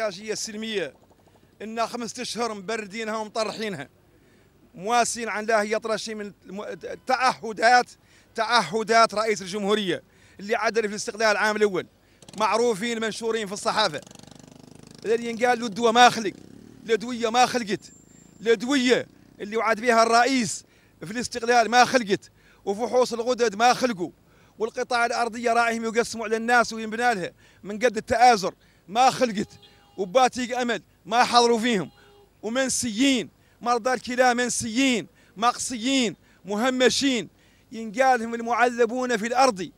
الانتاجيه السلميه ان خمسة اشهر مبردينها ومطرحينها مواسين عن لا هي طرشي من تعهدات تعهدات رئيس الجمهوريه اللي عدل في الاستقلال العام الاول معروفين منشورين في الصحافه اللي ينقال له الدواء ما خلق الادويه ما خلقت الادويه اللي وعد بها الرئيس في الاستقلال ما خلقت وفحوص الغدد ما خلقوا والقطاع الارضيه راعيهم يقسموا على الناس وينبنى لها من قد التآزر ما خلقت وباتيق امل ما حضروا فيهم ومنسيين مرضى الكلى منسيين مقصيين مهمشين ينقالهم المعذبون في الارض